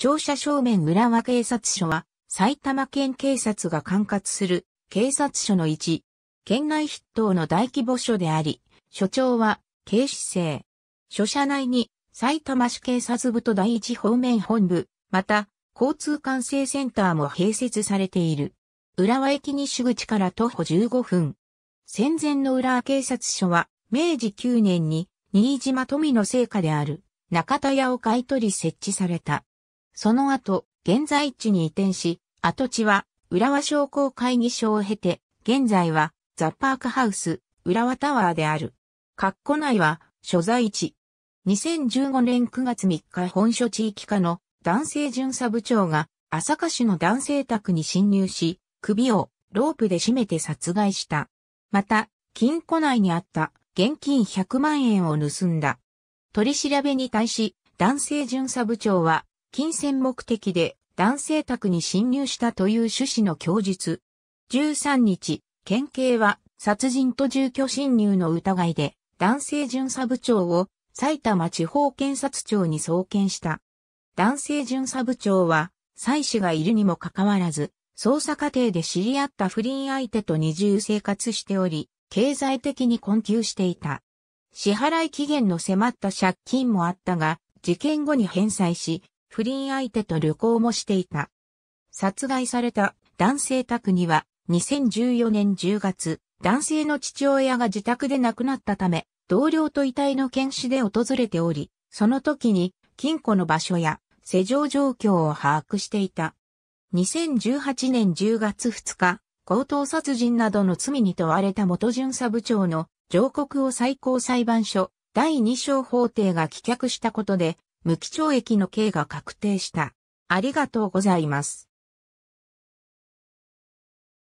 庁舎正面浦和警察署は、埼玉県警察が管轄する警察署の一、県内筆頭の大規模署であり、署長は警視正。署舎内に埼玉市警察部と第一方面本部、また交通管制センターも併設されている。浦和駅西口から徒歩15分。戦前の浦和警察署は、明治9年に新島富の成果である中田屋を買い取り設置された。その後、現在地に移転し、跡地は、浦和商工会議所を経て、現在は、ザ・パークハウス、浦和タワーである。括弧内は、所在地。2015年9月3日本所地域課の男性巡査部長が、朝霞市の男性宅に侵入し、首をロープで絞めて殺害した。また、金庫内にあった現金100万円を盗んだ。取り調べに対し、男性巡査部長は、金銭目的で男性宅に侵入したという趣旨の供述。13日、県警は殺人と住居侵入の疑いで男性巡査部長を埼玉地方検察庁に送検した。男性巡査部長は、妻子がいるにもかかわらず、捜査過程で知り合った不倫相手と二重生活しており、経済的に困窮していた。支払い期限の迫った借金もあったが、事件後に返済し、不倫相手と旅行もしていた。殺害された男性宅には2014年10月、男性の父親が自宅で亡くなったため、同僚と遺体の検視で訪れており、その時に金庫の場所や施錠状況を把握していた。2018年10月2日、強盗殺人などの罪に問われた元巡査部長の上告を最高裁判所第2小法廷が棄却したことで無期懲役の刑が確定した。ありがとうございます。